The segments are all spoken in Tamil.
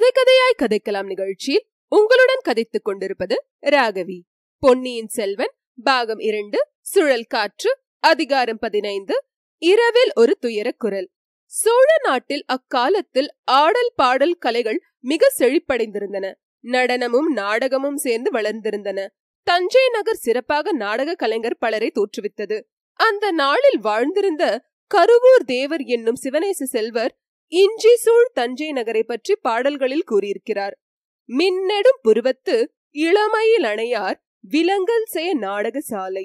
கதை கதையாய் கதைக்கலாம் நிகழ்ச்சியில் உங்களுடன் கதைத்துக் கொண்டிருப்பது ராகவி பொன்னியின் செல்வன் பாகம் இரண்டு சுழல் காற்று அதிகாரம் பதினைந்து இரவில் ஒரு துயர குரல் சோழ நாட்டில் அக்காலத்தில் ஆடல் பாடல் கலைகள் மிக செழிப்படைந்திருந்தன நடனமும் நாடகமும் சேர்ந்து வளர்ந்திருந்தன தஞ்சை நகர் சிறப்பாக நாடக கலைஞர் பலரை தோற்றுவித்தது அந்த நாளில் வாழ்ந்திருந்த கருவூர் தேவர் என்னும் சிவனேச செல்வர் இஞ்சி சூழ் தஞ்சை நகரை பற்றி பாடல்களில் கூறியிருக்கிறார் மின்னெடும் புருவத்து இளமையில் அணையார் விலங்கல் செய்ய நாடக சாலை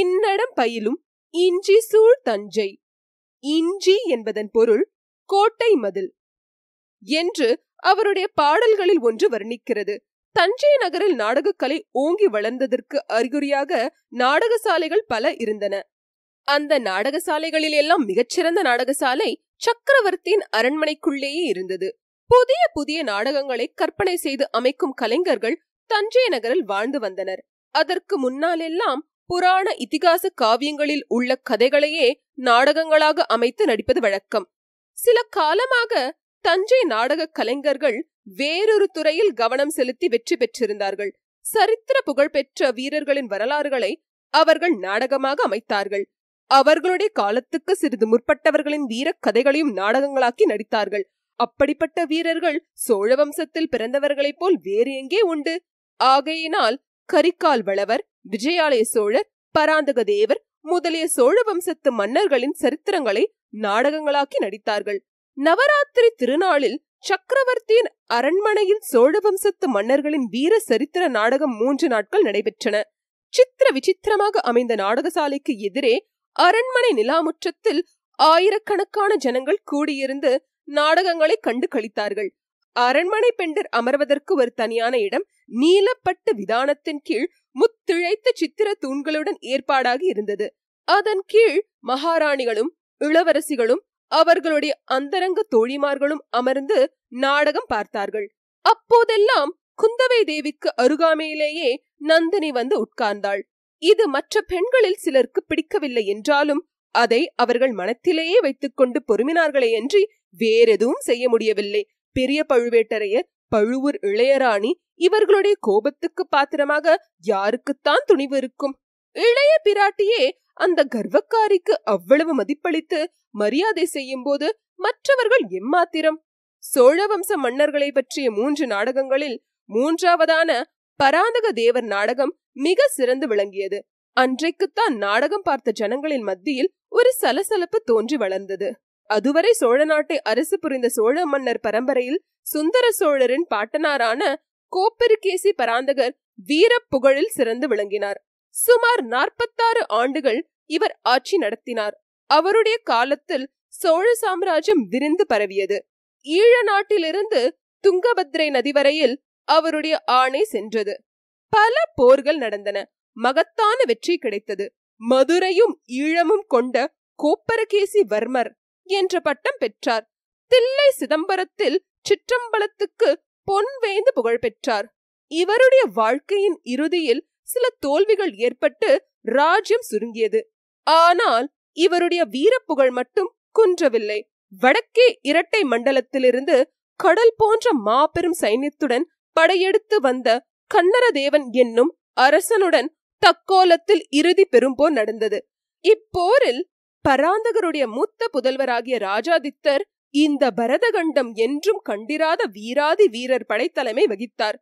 இன்னடம் பயிலும் இஞ்சி சூழ் தஞ்சை இஞ்சி என்பதன் பொருள் கோட்டை மதில் என்று அவருடைய பாடல்களில் ஒன்று வர்ணிக்கிறது தஞ்சை நகரில் நாடகக்கலை ஓங்கி வளர்ந்ததற்கு அறிகுறியாக நாடக சாலைகள் பல இருந்தன அந்த நாடக சாலைகளில் எல்லாம் மிகச்சிறந்த நாடக சாலை சக்கரவர்த்தியின் அரண்மனைக்குள்ளேயே இருந்தது புதிய புதிய நாடகங்களை கற்பனை செய்து அமைக்கும் கலைஞர்கள் தஞ்சை நகரில் வாழ்ந்து வந்தனர் அதற்கு முன்னாலெல்லாம் புராண இதிகாச காவியங்களில் உள்ள கதைகளையே நாடகங்களாக அமைத்து நடிப்பது வழக்கம் சில காலமாக தஞ்சை நாடக கலைஞர்கள் வேறொரு துறையில் கவனம் செலுத்தி வெற்றி பெற்றிருந்தார்கள் சரித்திர புகழ்பெற்ற வீரர்களின் வரலாறுகளை அவர்கள் நாடகமாக அமைத்தார்கள் அவர்களுடைய காலத்துக்கு சிறிது முற்பட்டவர்களின் வீரக் கதைகளையும் நாடகங்களாக்கி நடித்தார்கள் அப்படிப்பட்ட வீரர்கள் சோழ வம்சத்தில் பிறந்தவர்களைப் போல் வேறு எங்கே உண்டு ஆகையினால் கரிகால் வளவர் விஜயாலய சோழர் பராந்தக தேவர் முதலிய சோழ வம்சத்து மன்னர்களின் சரித்திரங்களை நாடகங்களாக்கி நடித்தார்கள் நவராத்திரி திருநாளில் சக்கரவர்த்தியின் அரண்மனையில் சோழ வம்சத்து மன்னர்களின் வீர சரித்திர நாடகம் மூன்று நாட்கள் நடைபெற்றன சித்திர விசித்திரமாக அமைந்த நாடகசாலைக்கு எதிரே அரண்மனை நிலாமுற்றத்தில் ஆயிரக்கணக்கான ஜனங்கள் கூடியிருந்து நாடகங்களை கண்டு கழித்தார்கள் அரண்மனை பெண்டர் அமர்வதற்கு ஒரு தனியான இடம் நீலப்பட்டு விதானத்தின் கீழ் முத்திழைத்த சித்திர தூண்களுடன் ஏற்பாடாகி இருந்தது அதன் கீழ் மகாராணிகளும் இளவரசிகளும் அவர்களுடைய அந்தரங்க தோழிமார்களும் அமர்ந்து நாடகம் பார்த்தார்கள் அப்போதெல்லாம் குந்தவை தேவிக்கு அருகாமையிலேயே நந்தினி வந்து உட்கார்ந்தாள் இது மற்ற பெண்களில் சிலருக்கு பிடிக்கவில்லை என்றாலும் அதை அவர்கள் மனத்திலேயே வைத்துக்கொண்டு பொறுமினார்களே அன்றி வேறெதுவும் செய்ய முடியவில்லை பெரிய பழுவேட்டரையர் பழுவூர் இளையராணி இவர்களுடைய கோபத்துக்கு பாத்திரமாக யாருக்குத்தான் துணிவு இருக்கும் இளைய பிராட்டியே அந்த கர்வக்காரிக்கு அவ்வளவு மதிப்பளித்து மரியாதை செய்யும் போது மற்றவர்கள் எம்மாத்திரம் சோழவம்ச மன்னர்களை பற்றிய மூன்று நாடகங்களில் மூன்றாவதான பராந்தக தேவர் நாடகம் மிக சிறந்து விளங்கியது அன்றைக்குத்தான் நாடகம் பார்த்த ஜனங்களின் மத்தியில் ஒரு சலசலப்பு தோன்றி வளர்ந்தது அதுவரை சோழ நாட்டை அரசு புரிந்த சோழ மன்னர் பரம்பரையில் சுந்தர சோழரின் பாட்டனாரான கோப்பெருகேசி பராந்தகர் வீர புகழில் சிறந்து விளங்கினார் சுமார் நாற்பத்தாறு ஆண்டுகள் இவர் ஆட்சி நடத்தினார் அவருடைய காலத்தில் சோழ சாம்ராஜ்யம் விரிந்து பரவியது ஈழ நாட்டிலிருந்து துங்கபத்ரை நதி வரையில் அவருடைய ஆணை சென்றது பல போர்கள் நடந்தன மகத்தான வெற்றி கிடைத்தது மதுரையும் ஈழமும் கொண்ட கோப்பரகேசி வர்மர் என்ற பட்டம் பெற்றார் தில்லை சிதம்பரத்தில் சிற்றம்பலத்துக்கு பொன்வேந்து புகழ் பெற்றார் இவருடைய வாழ்க்கையின் இறுதியில் சில தோல்விகள் ஏற்பட்டு ராஜ்யம் சுருங்கியது ஆனால் இவருடைய வீரப்புகழ் மட்டும் குன்றவில்லை வடக்கே இரட்டை மண்டலத்திலிருந்து கடல் போன்ற மாபெரும் சைன்யத்துடன் படையெடுத்து வந்த கண்ணரதேவன் என்னும் அரசனுடன் தக்கோலத்தில் இறுதி பெரும்போர் நடந்தது இப்போரில் பராந்தகருடைய மூத்த புதல்வராகிய ராஜாதித்தர் இந்த பரதகண்டம் என்றும் கண்டிராத வீராதி வீரர் படைத்தலைமை வகித்தார்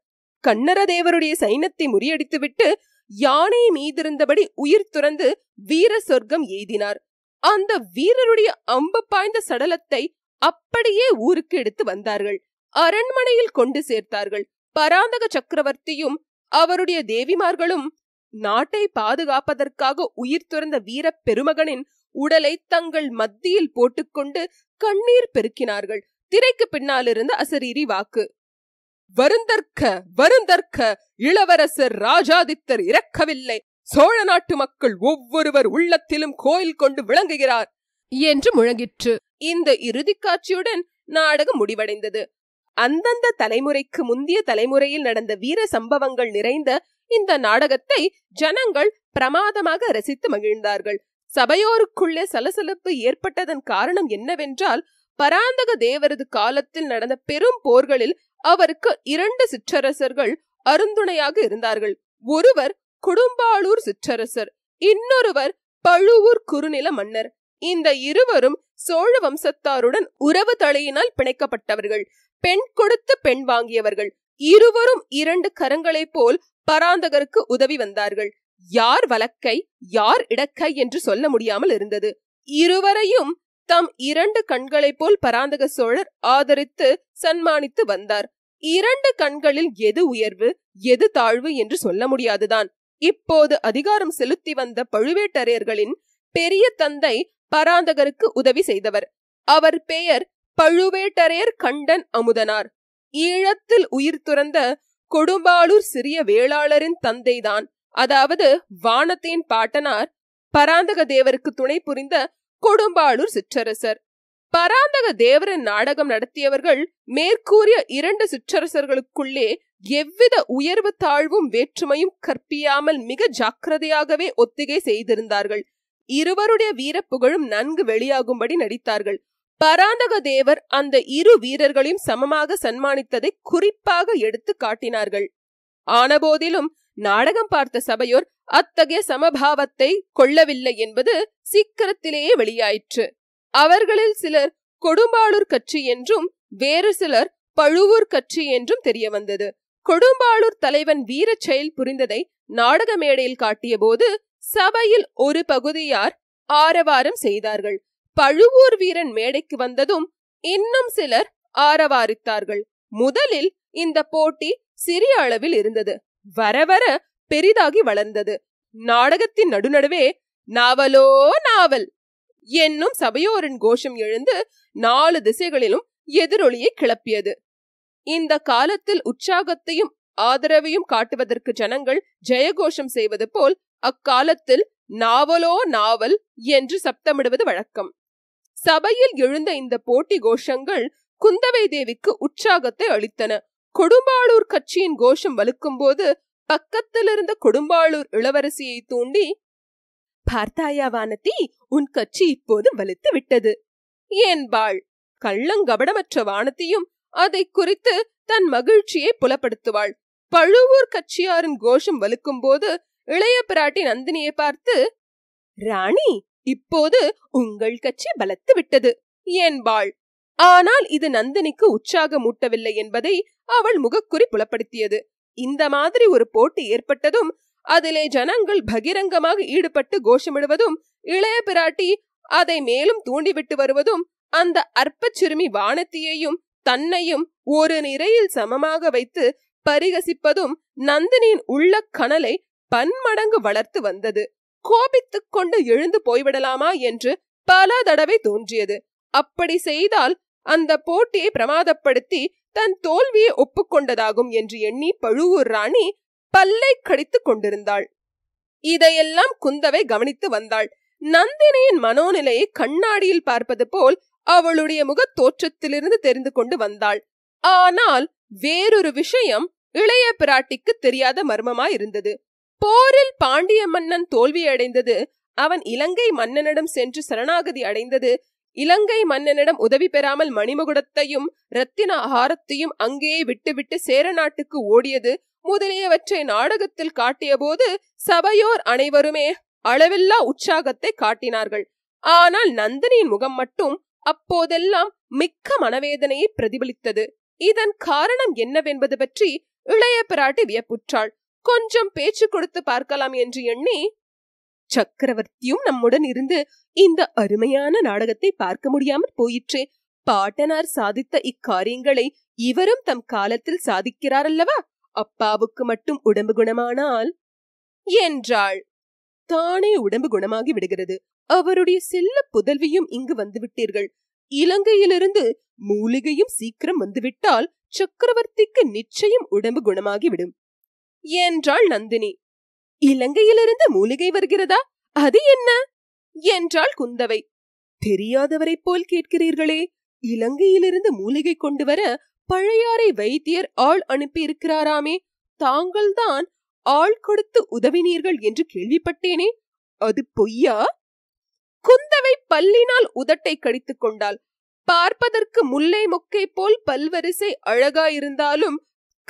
கண்ணரதேவருடைய சைனத்தை முறியடித்துவிட்டு யானை மீதிருந்தபடி உயிர் துறந்து வீர சொர்க்கம் எய்தினார் அந்த வீரருடைய அம்பு பாய்ந்த சடலத்தை அப்படியே ஊருக்கு எடுத்து வந்தார்கள் அரண்மனையில் கொண்டு சேர்த்தார்கள் பராந்தக சக்கரவர்த்தியும் அவருடைய தேவிமார்களும் நாட்டை பாதுகாப்பதற்காக உயிர் துறந்த வீர பெருமகனின் உடலை தங்கள் மத்தியில் போட்டுக்கொண்டு கண்ணீர் பெருக்கினார்கள் திரைக்கு பின்னாலிருந்த அசரீரி வாக்கு வருந்தற்க வருந்தற்க இளவரசர் ராஜாதித்தர் இறக்கவில்லை சோழ நாட்டு மக்கள் ஒவ்வொருவர் உள்ளத்திலும் கோயில் கொண்டு விளங்குகிறார் என்று முழங்கிற்று இந்த இறுதிக் காட்சியுடன் நாடகம் முடிவடைந்தது அந்தந்த தலைமுறைக்கு முந்திய தலைமுறையில் நடந்த வீர சம்பவங்கள் நிறைந்த இந்த நாடகத்தை ஜனங்கள் பிரமாதமாக ரசித்து மகிழ்ந்தார்கள் சபையோருக்குள்ளே சலசலப்பு ஏற்பட்டதன் காரணம் என்னவென்றால் பராந்தக தேவரது காலத்தில் நடந்த பெரும் போர்களில் அவருக்கு இரண்டு சிற்றரசர்கள் அருந்துணையாக இருந்தார்கள் ஒருவர் குடும்பாளூர் சிற்றரசர் இன்னொருவர் பழுவூர் குறுநில மன்னர் இந்த இருவரும் சோழ வம்சத்தாருடன் உறவு தலையினால் பிணைக்கப்பட்டவர்கள் பெண் கொடுத்து பெண் வாங்கியவர்கள் இருவரும் இரண்டு கரங்களைப் போல் பராந்தகருக்கு உதவி வந்தார்கள் யார் வலக்கை யார் இடக்கை என்று சொல்ல முடியாமல் இருந்தது இருவரையும் தம் இரண்டு கண்களைப் போல் பராந்தக சோழர் ஆதரித்து சன்மானித்து வந்தார் இரண்டு கண்களில் எது உயர்வு எது தாழ்வு என்று சொல்ல முடியாதுதான் இப்போது அதிகாரம் செலுத்தி வந்த பழுவேட்டரையர்களின் பெரிய தந்தை பராந்தகருக்கு உதவி செய்தவர் அவர் பெயர் பழுவேட்டரையர் கண்டன் அமுதனார் ஈழத்தில் உயிர் துறந்த கொடும்பாளூர் சிறிய வேளாளரின் தந்தைதான் அதாவது வானத்தின் பாட்டனார் பராந்தக தேவருக்கு துணை புரிந்த கொடும்பாளூர் சிற்றரசர் பராந்தக தேவரின் நாடகம் நடத்தியவர்கள் மேற்கூறிய இரண்டு சிற்றரசர்களுக்குள்ளே எவ்வித உயர்வு தாழ்வும் வேற்றுமையும் கற்பியாமல் மிக ஜாக்கிரதையாகவே ஒத்திகை செய்திருந்தார்கள் இருவருடைய வீரப்புகழும் நன்கு வெளியாகும்படி நடித்தார்கள் பராந்தக தேவர் அந்த இரு வீரர்களையும் சமமாக சன்மானித்ததை குறிப்பாக எடுத்து காட்டினார்கள் ஆனபோதிலும் நாடகம் பார்த்த சபையோர் அத்தகைய சமபாவத்தை கொள்ளவில்லை என்பது சீக்கிரத்திலேயே வெளியாயிற்று அவர்களில் சிலர் கொடும்பாளூர் கட்சி என்றும் வேறு சிலர் பழுவூர் கட்சி என்றும் தெரிய வந்தது கொடும்பாளூர் தலைவன் வீர செயல் புரிந்ததை நாடக மேடையில் காட்டிய போது சபையில் ஒரு பகுதியார் ஆரவாரம் செய்தார்கள் பழுவூர் வீரன் மேடைக்கு வந்ததும் இன்னும் சிலர் ஆரவாரித்தார்கள் முதலில் இந்த போட்டி சிறிய அளவில் இருந்தது வர வர பெரிதாகி வளர்ந்தது நாடகத்தின் நடுநடுவே நாவலோ நாவல் என்னும் சபையோரின் கோஷம் எழுந்து நாலு திசைகளிலும் எதிரொலியை கிளப்பியது இந்த காலத்தில் உற்சாகத்தையும் ஆதரவையும் காட்டுவதற்கு ஜனங்கள் ஜெயகோஷம் செய்வது போல் அக்காலத்தில் நாவலோ நாவல் என்று சப்தமிடுவது வழக்கம் சபையில் எழுந்த இந்த போட்டி கோஷங்கள் குந்தவை தேவிக்கு உற்சாகத்தை அளித்தன கொடும்பாளூர் கட்சியின் கோஷம் வலுக்கும் போது பக்கத்தில் இருந்த கொடும்பாளூர் இளவரசியை தூண்டி பார்த்தாயா வானதி உன் கட்சி இப்போது வலுத்து விட்டது என்பாள் கள்ளங்கபடமற்ற வானத்தையும் அதை குறித்து தன் மகிழ்ச்சியை புலப்படுத்துவாள் பழுவூர் கட்சியாரின் கோஷம் வலுக்கும் போது இளைய பிராட்டி நந்தினியை பார்த்து ராணி இப்போது உங்கள் கட்சி பலத்து விட்டது என்பாள் ஆனால் இது நந்தினிக்கு உற்சாகமூட்டவில்லை என்பதை அவள் முகக்குறி புலப்படுத்தியது இந்த மாதிரி ஒரு போட்டி ஏற்பட்டதும் அதிலே ஜனங்கள் பகிரங்கமாக ஈடுபட்டு கோஷமிடுவதும் இளைய பிராட்டி அதை மேலும் தூண்டிவிட்டு வருவதும் அந்த அற்ப சிறுமி வானத்தியையும் தன்னையும் ஒரு நிறையில் சமமாக வைத்து பரிகசிப்பதும் நந்தினியின் உள்ள கனலை பன்மடங்கு வளர்த்து வந்தது கோபித்துக் கொண்டு எழுந்து போய்விடலாமா என்று பல தடவை தோன்றியது அப்படி செய்தால் அந்த போட்டியை பிரமாதப்படுத்தி தன் தோல்வியை ஒப்புக்கொண்டதாகும் என்று எண்ணி பழுவூர் ராணி பல்லை கடித்துக் கொண்டிருந்தாள் இதையெல்லாம் குந்தவை கவனித்து வந்தாள் நந்தினியின் மனோநிலையை கண்ணாடியில் பார்ப்பது போல் அவளுடைய முகத் தோற்றத்திலிருந்து தெரிந்து கொண்டு வந்தாள் ஆனால் வேறொரு விஷயம் இளைய பிராட்டிக்கு தெரியாத மர்மமாயிருந்தது போரில் பாண்டிய மன்னன் தோல்வி அடைந்தது அவன் இலங்கை மன்னனிடம் சென்று சரணாகதி அடைந்தது இலங்கை மன்னனிடம் உதவி பெறாமல் மணிமகுடத்தையும் ரத்தின ஆகாரத்தையும் அங்கேயே விட்டுவிட்டு சேர நாட்டுக்கு ஓடியது முதலியவற்றை நாடகத்தில் காட்டியபோது சபையோர் அனைவருமே அளவில்லா உற்சாகத்தை காட்டினார்கள் ஆனால் நந்தினியின் முகம் மட்டும் அப்போதெல்லாம் மிக்க மனவேதனையை பிரதிபலித்தது இதன் காரணம் என்னவென்பது பற்றி இளைய பிராட்டி வியப்புற்றாள் கொஞ்சம் பேச்சு கொடுத்து பார்க்கலாம் என்று எண்ணி சக்கரவர்த்தியும் நம்முடன் இருந்து இந்த அருமையான நாடகத்தை பார்க்க முடியாமல் போயிற்றே பாட்டனார் சாதித்த இக்காரியங்களை இவரும் தம் காலத்தில் சாதிக்கிறார் அல்லவா அப்பாவுக்கு மட்டும் உடம்பு குணமானால் என்றாள் தானே உடம்பு குணமாகி விடுகிறது அவருடைய செல்ல புதல்வியும் இங்கு வந்துவிட்டீர்கள் இலங்கையிலிருந்து மூலிகையும் சீக்கிரம் வந்துவிட்டால் சக்கரவர்த்திக்கு நிச்சயம் உடம்பு குணமாகிவிடும் என்றாள் நந்தினி இலங்கையிலிருந்து மூலிகை வருகிறதா அது என்ன என்றாள் குந்தவை தெரியாதவரைப் போல் கேட்கிறீர்களே இலங்கையிலிருந்து மூலிகை கொண்டு வர பழையாறை வைத்தியர் ஆள் அனுப்பி இருக்கிறாராமே தாங்கள்தான் ஆள் கொடுத்து உதவினீர்கள் என்று கேள்விப்பட்டேனே அது பொய்யா குந்தவை பல்லினால் உதட்டை கடித்துக் கொண்டாள் பார்ப்பதற்கு முல்லை மொக்கை போல் பல்வரிசை அழகாயிருந்தாலும்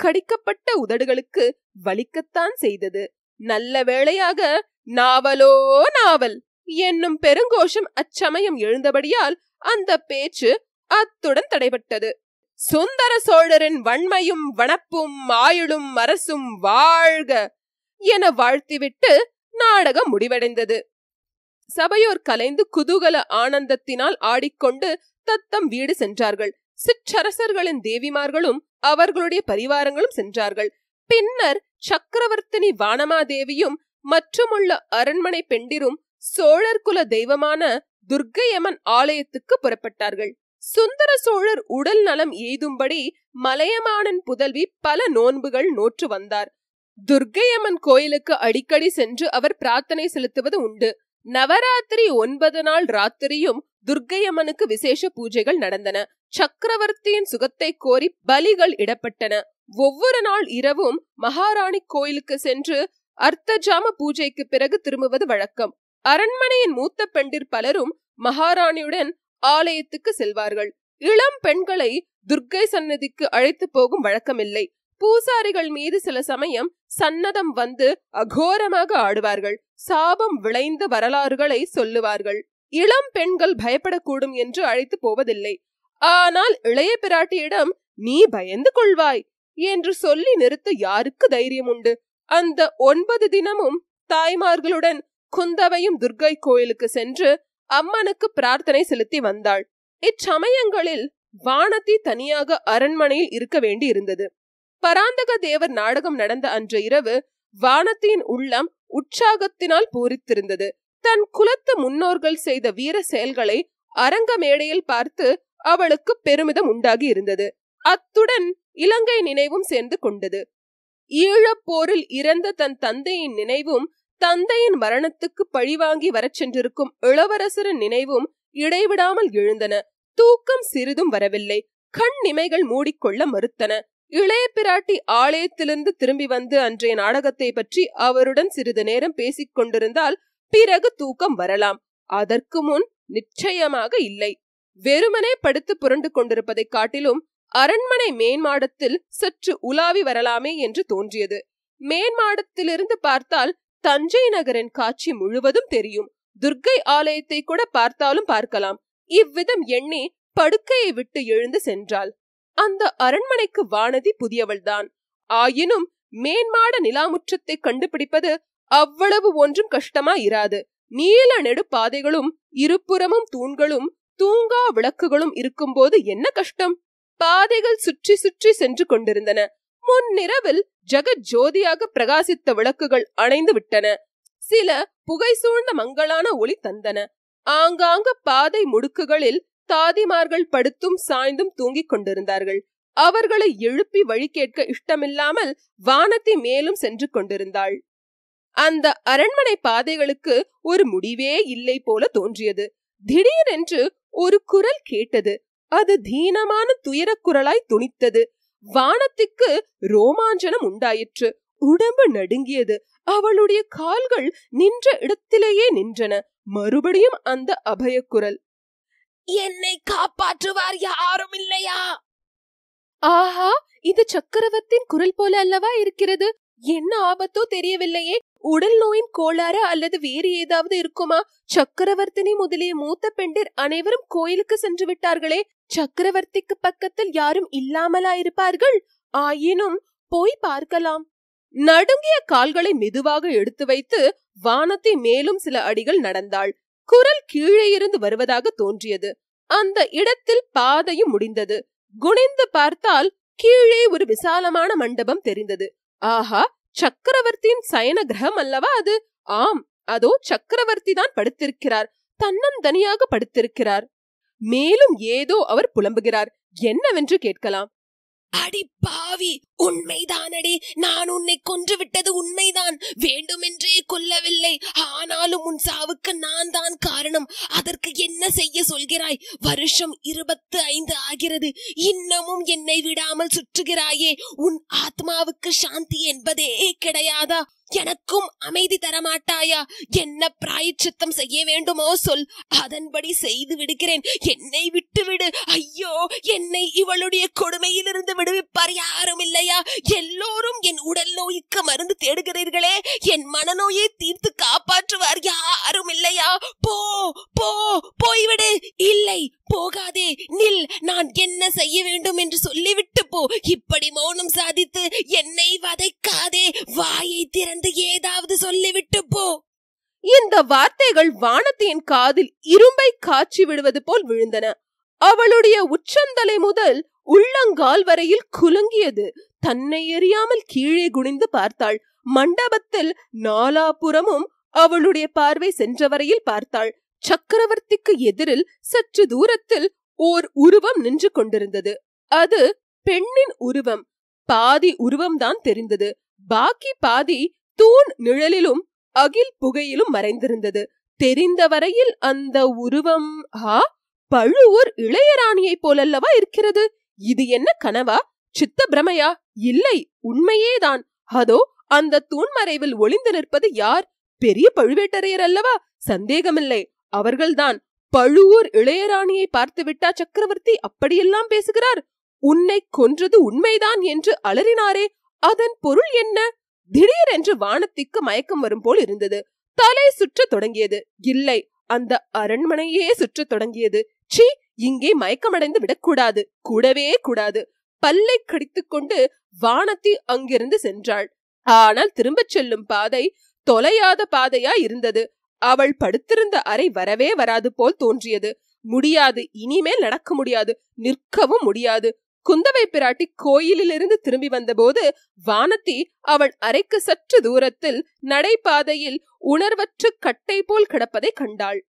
கடிக்கப்பட்ட உதடுகளுக்கு வலிக்கத்தான் செய்தது நல்ல வேளையாக நாவலோ நாவல் என்னும் பெருங்கோஷம் அச்சமயம் எழுந்தபடியால் அந்த பேச்சு அத்துடன் தடைபட்டது சுந்தர சோழரின் வன்மையும் வனப்பும் ஆயுளும் அரசும் வாழ்க என வாழ்த்திவிட்டு நாடகம் முடிவடைந்தது சபையோர் கலைந்து குதூகல ஆனந்தத்தினால் ஆடிக்கொண்டு தத்தம் வீடு சென்றார்கள் சிற்றரசர்களின் தேவிமார்களும் அவர்களுடைய பரிவாரங்களும் சென்றார்கள் பின்னர் சக்கரவர்த்தினி வானமாதேவியும் மற்றுமுள்ள அரண்மனை பெண்டிரும் சோழர் குல தெய்வமான துர்க்கையம்மன் ஆலயத்துக்கு புறப்பட்டார்கள் சுந்தர சோழர் உடல் நலம் எய்தும்படி மலையமானன் புதல்வி பல நோன்புகள் நோற்று வந்தார் துர்க்கையம்மன் கோயிலுக்கு அடிக்கடி சென்று அவர் பிரார்த்தனை செலுத்துவது உண்டு நவராத்திரி ஒன்பது நாள் ராத்திரியும் துர்க்கையம்மனுக்கு விசேஷ பூஜைகள் நடந்தன சக்கரவர்த்தியின் சுகத்தை கோரி பலிகள் இடப்பட்டன ஒவ்வொரு நாள் இரவும் மகாராணி கோயிலுக்கு சென்று அர்த்தஜாம பூஜைக்கு பிறகு திரும்புவது வழக்கம் அரண்மனையின் மூத்த பெண்டிர் பலரும் மகாராணியுடன் ஆலயத்துக்கு செல்வார்கள் இளம் பெண்களை துர்க்கை சன்னதிக்கு அழைத்து போகும் வழக்கமில்லை பூசாரிகள் மீது சில சமயம் சன்னதம் வந்து அகோரமாக ஆடுவார்கள் சாபம் விளைந்த வரலாறுகளை சொல்லுவார்கள் இளம் பெண்கள் பயப்படக்கூடும் என்று அழைத்து போவதில்லை ஆனால் இளைய பிராட்டியிடம் நீ பயந்து கொள்வாய் என்று சொல்லி நிறுத்த யாருக்கு தைரியம் உண்டு அந்த ஒன்பது தினமும் தாய்மார்களுடன் குந்தவையும் துர்கை கோயிலுக்கு சென்று அம்மனுக்கு பிரார்த்தனை செலுத்தி வந்தாள் இச்சமயங்களில் வானதி தனியாக அரண்மனையில் இருக்க வேண்டி இருந்தது பராந்தக தேவர் நாடகம் நடந்த அன்று இரவு வானத்தியின் உள்ளம் உற்சாகத்தினால் பூரித்திருந்தது தன் குலத்து முன்னோர்கள் செய்த வீர செயல்களை அரங்க மேடையில் பார்த்து அவளுக்கு பெருமிதம் உண்டாகி இருந்தது அத்துடன் இலங்கை நினைவும் சேர்ந்து கொண்டது ஈழப்போரில் இறந்த தன் தந்தையின் நினைவும் தந்தையின் மரணத்துக்கு பழிவாங்கி வரச் சென்றிருக்கும் இளவரசரின் நினைவும் இடைவிடாமல் எழுந்தன தூக்கம் சிறிதும் வரவில்லை கண் நிமைகள் மூடிக்கொள்ள மறுத்தன இளைய பிராட்டி ஆலயத்திலிருந்து திரும்பி வந்து அன்றைய நாடகத்தை பற்றி அவருடன் சிறிது நேரம் பேசிக் கொண்டிருந்தால் பிறகு தூக்கம் வரலாம் அதற்கு முன் நிச்சயமாக இல்லை வெறுமனே படுத்து புரண்டு கொண்டிருப்பதைக் காட்டிலும் அரண்மனை மேன்மாடத்தில் சற்று உலாவி வரலாமே என்று தோன்றியது மேன்மாடத்திலிருந்து பார்த்தால் தஞ்சை நகரின் காட்சி முழுவதும் தெரியும் துர்க்கை ஆலயத்தை கூட பார்த்தாலும் பார்க்கலாம் இவ்விதம் எண்ணி படுக்கையை விட்டு எழுந்து சென்றாள் அந்த அரண்மனைக்கு வானதி புதியவள்தான் ஆயினும் மேன்மாட நிலாமுற்றத்தை கண்டுபிடிப்பது அவ்வளவு ஒன்றும் கஷ்டமா இராது நீல நெடு பாதைகளும் இருபுறமும் தூண்களும் தூங்கா விளக்குகளும் இருக்கும்போது என்ன கஷ்டம் பாதைகள் சுற்றி சுற்றி சென்று கொண்டிருந்தன முன்னிரவில் ஜெகத் ஜோதியாக பிரகாசித்த விளக்குகள் அணைந்து விட்டன சில புகை சூழ்ந்த மங்களான ஒளி தந்தன ஆங்காங்க பாதை முடுக்குகளில் தாதிமார்கள் படுத்தும் சாய்ந்தும் தூங்கிக் கொண்டிருந்தார்கள் அவர்களை எழுப்பி வழி கேட்க இஷ்டமில்லாமல் வானத்தை மேலும் சென்று கொண்டிருந்தாள் அந்த அரண்மனை பாதைகளுக்கு ஒரு முடிவே இல்லை போல தோன்றியது திடீரென்று ஒரு குரல் கேட்டது அது தீனமான துயரக்குரலாய் துணித்தது வானத்துக்கு ரோமாஞ்சனம் உண்டாயிற்று உடம்பு நடுங்கியது அவளுடைய கால்கள் நின்ற இடத்திலேயே நின்றன மறுபடியும் அந்த அபயக்குரல் என்னை காப்பாற்றுவார் யாரும் இல்லையா ஆஹா இது சக்கரவர்த்தியின் குரல் போல அல்லவா இருக்கிறது என்ன ஆபத்தோ தெரியவில்லையே உடல் நோயின் கோளாறு அல்லது வேறு ஏதாவது இருக்குமா சக்கரவர்த்தினி முதலிய மூத்த பெண்டிர் அனைவரும் கோயிலுக்கு சென்று விட்டார்களே சக்கரவர்த்திக்கு பக்கத்தில் யாரும் இல்லாமலா இருப்பார்கள் ஆயினும் போய் பார்க்கலாம் நடுங்கிய கால்களை மெதுவாக எடுத்து வைத்து வானத்தை மேலும் சில அடிகள் நடந்தாள் குரல் கீழே இருந்து வருவதாக தோன்றியது அந்த இடத்தில் பாதையும் முடிந்தது குனிந்து பார்த்தால் கீழே ஒரு விசாலமான மண்டபம் தெரிந்தது ஆஹா சக்கரவர்த்தியின் சயன கிரகம் அல்லவா அது ஆம் அதோ சக்கரவர்த்தி தான் படுத்திருக்கிறார் தன்னந்தனியாக படுத்திருக்கிறார் மேலும் ஏதோ அவர் புலம்புகிறார் என்னவென்று கேட்கலாம் அடி பாவி உண்மைதானடி நான் உன்னை கொன்று விட்டது உண்மைதான் வேண்டுமென்றே கொல்லவில்லை ஆனாலும் உன் சாவுக்கு நான் தான் காரணம் அதற்கு என்ன செய்ய சொல்கிறாய் வருஷம் இருபத்து ஐந்து ஆகிறது இன்னமும் என்னை விடாமல் சுற்றுகிறாயே உன் ஆத்மாவுக்கு சாந்தி என்பதே கிடையாதா எனக்கும் அமைதி தரமாட்டாயா என்ன பிராயச்சித்தம் செய்ய வேண்டுமோ சொல் அதன்படி செய்து விடுகிறேன் என்னை விட்டுவிடு ஐயோ என்னை இவளுடைய கொடுமையிலிருந்து விடுவிப்பார் யாரும் இல்லையா எல்லோரும் என் உடல் நோய்க்கு மருந்து தேடுகிறீர்களே என் மனநோயை தீர்த்து காப்பாற்றுவார் யாரும் இல்லையா போ போ போய்விடு இல்லை போகாதே நில் நான் என்ன செய்ய வேண்டும் என்று சொல்லிவிட்டு போ இப்படி மௌனம் சாதித்து என்னை வதைக்காதே வாயை திறந்து ஏதாவது சொல்லிவிட்டு போ இந்த வார்த்தைகள் வானத்தியின் காதில் இரும்பை காய்ச்சி விடுவது போல் விழுந்தன அவளுடைய உச்சந்தலை முதல் உள்ளங்கால் வரையில் குலுங்கியது தன்னை எறியாமல் கீழே குனிந்து பார்த்தாள் மண்டபத்தில் நாலாபுரமும் அவளுடைய பார்வை சென்ற வரையில் பார்த்தாள் சக்கரவர்த்திக்கு எதிரில் சற்று தூரத்தில் ஓர் உருவம் நின்று கொண்டிருந்தது அது பெண்ணின் உருவம் பாதி உருவம்தான் தெரிந்தது பாக்கி பாதி தூண் நிழலிலும் அகில் புகையிலும் மறைந்திருந்தது தெரிந்த வரையில் அந்த உருவம் ஆ பழுவூர் இளையராணியை போலல்லவா இருக்கிறது இது என்ன கனவா சித்த பிரமையா இல்லை உண்மையேதான் அதோ அந்த தூண்மறைவில் ஒளிந்து நிற்பது யார் பெரிய பழுவேட்டரையர் அல்லவா சந்தேகமில்லை அவர்கள்தான் பழுவூர் இளையராணியை பார்த்துவிட்டா சக்கரவர்த்தி அப்படியெல்லாம் பேசுகிறார் உன்னை கொன்றது உண்மைதான் என்று அலறினாரே அதன் பொருள் என்ன திடீரென்று வானத்திற்கு மயக்கம் வரும் போல் இருந்தது தலை சுற்றத் தொடங்கியது இல்லை அந்த அரண்மனையே சுற்றத் தொடங்கியது சி இங்கே மயக்கமடைந்து விடக்கூடாது கூடவே கூடாது பல்லை கொண்டு வானத்தி அங்கிருந்து சென்றாள் ஆனால் திரும்பச் செல்லும் பாதை தொலையாத பாதையா இருந்தது அவள் படுத்திருந்த அறை வரவே வராது போல் தோன்றியது முடியாது இனிமேல் நடக்க முடியாது நிற்கவும் முடியாது குந்தவை பிராட்டி கோயிலிலிருந்து திரும்பி வந்தபோது வானத்தி அவள் அறைக்கு சற்று தூரத்தில் நடைபாதையில் உணர்வற்று கட்டை போல் கிடப்பதை கண்டாள்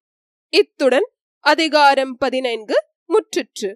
இத்துடன் அதிகாரம் பதினைந்து முற்றிற்று